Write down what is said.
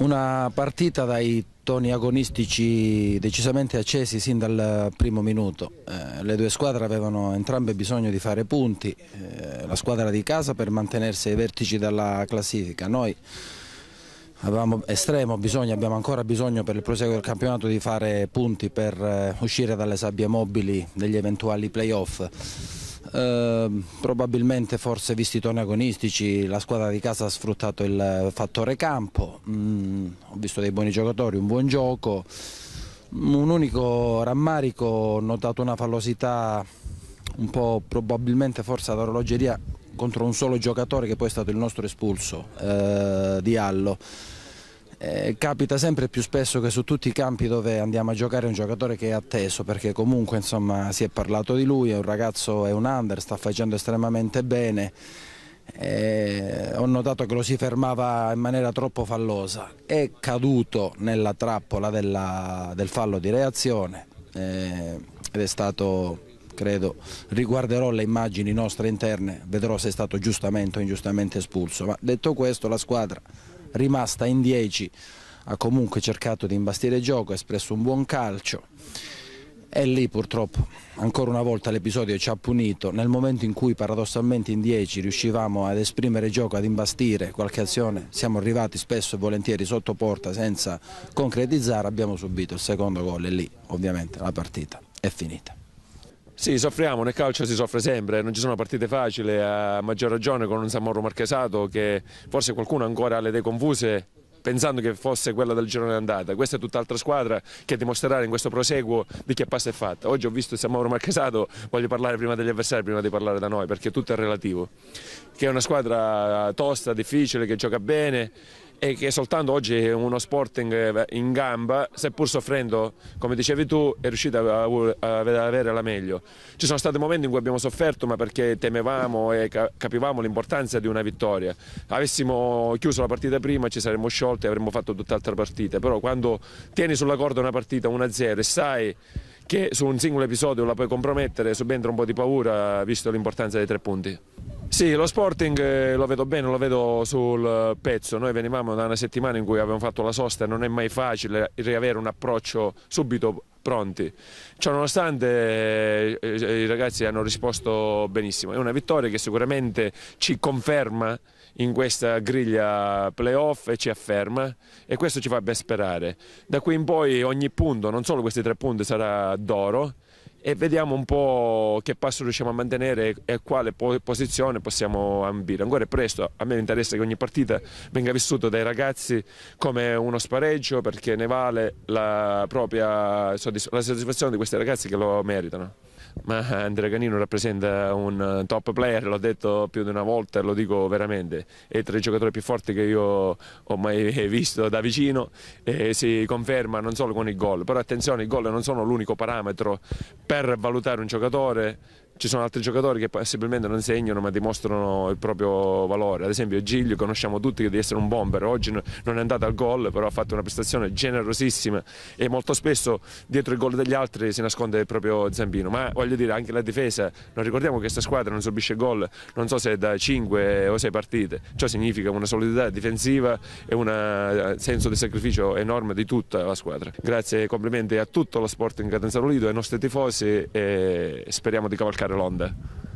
Una partita dai toni agonistici decisamente accesi sin dal primo minuto. Eh, le due squadre avevano entrambe bisogno di fare punti, eh, la squadra di casa per mantenersi ai vertici della classifica. Noi avevamo estremo bisogno, abbiamo ancora bisogno per il proseguo del campionato di fare punti per eh, uscire dalle sabbie mobili degli eventuali playoff Ehm, probabilmente forse visti i toni agonistici la squadra di casa ha sfruttato il fattore campo, mm, ho visto dei buoni giocatori, un buon gioco, un unico rammarico, ho notato una fallosità un po' probabilmente forse ad orologeria contro un solo giocatore che poi è stato il nostro espulso eh, di Allo. Eh, capita sempre più spesso che su tutti i campi dove andiamo a giocare un giocatore che è atteso perché comunque insomma, si è parlato di lui, è un ragazzo, è un under, sta facendo estremamente bene. Eh, ho notato che lo si fermava in maniera troppo fallosa, è caduto nella trappola della, del fallo di reazione eh, ed è stato, credo, riguarderò le immagini nostre interne, vedrò se è stato giustamente o ingiustamente espulso, ma detto questo la squadra rimasta in 10, ha comunque cercato di imbastire gioco, ha espresso un buon calcio e lì purtroppo ancora una volta l'episodio ci ha punito nel momento in cui paradossalmente in 10 riuscivamo ad esprimere gioco, ad imbastire qualche azione siamo arrivati spesso e volentieri sotto porta senza concretizzare abbiamo subito il secondo gol e lì ovviamente la partita è finita sì, soffriamo, nel calcio si soffre sempre, non ci sono partite facili, a maggior ragione con un Samorro Marchesato che forse qualcuno ancora ha le idee confuse pensando che fosse quella del girone d'andata. Questa è tutt'altra squadra che dimostrerà in questo proseguo di che passa è fatta. Oggi ho visto il Samorro Marchesato, voglio parlare prima degli avversari, prima di parlare da noi, perché tutto è relativo. Che è una squadra tosta, difficile, che gioca bene, e che soltanto oggi è uno Sporting eh, in gamba, seppur soffrendo, come dicevi tu, è riuscito ad avere la meglio. Ci sono stati momenti in cui abbiamo sofferto, ma perché temevamo e capivamo l'importanza di una vittoria. Avessimo chiuso la partita prima, ci saremmo sciolti e avremmo fatto tutt'altra partita, però quando tieni sulla corda una partita 1-0 e sai che su un singolo episodio la puoi compromettere, subentra un po' di paura, visto l'importanza dei tre punti. Sì, lo Sporting eh, lo vedo bene, lo vedo sul pezzo. Noi venivamo da una settimana in cui avevamo fatto la sosta e non è mai facile riavere un approccio subito pronti. Ciononostante eh, i ragazzi hanno risposto benissimo. È una vittoria che sicuramente ci conferma in questa griglia playoff e ci afferma e questo ci fa ben sperare. Da qui in poi ogni punto, non solo questi tre punti, sarà d'oro e vediamo un po' che passo riusciamo a mantenere e a quale posizione possiamo ambire. Ancora è presto, a me interessa che ogni partita venga vissuta dai ragazzi come uno spareggio perché ne vale la propria soddisf la soddisfazione di questi ragazzi che lo meritano ma eh, Andrea Canino rappresenta un eh, top player, l'ho detto più di una volta e lo dico veramente, è tra i giocatori più forti che io ho mai visto da vicino e si conferma non solo con il gol, però attenzione i gol non sono l'unico parametro per valutare un giocatore, ci sono altri giocatori che possibilmente non segnano ma dimostrano il proprio valore. Ad esempio Giglio, conosciamo tutti che deve essere un bomber, oggi non è andato al gol però ha fatto una prestazione generosissima e molto spesso dietro il gol degli altri si nasconde il proprio Zambino. Ma voglio dire anche la difesa, non ricordiamo che questa squadra non subisce gol, non so se da 5 o 6 partite, ciò significa una solidità difensiva e un eh, senso di sacrificio enorme di tutta la squadra. Grazie e complimenti a tutto lo sport in Catanzaro Lido, ai nostri tifosi e speriamo di cavalcare settle on the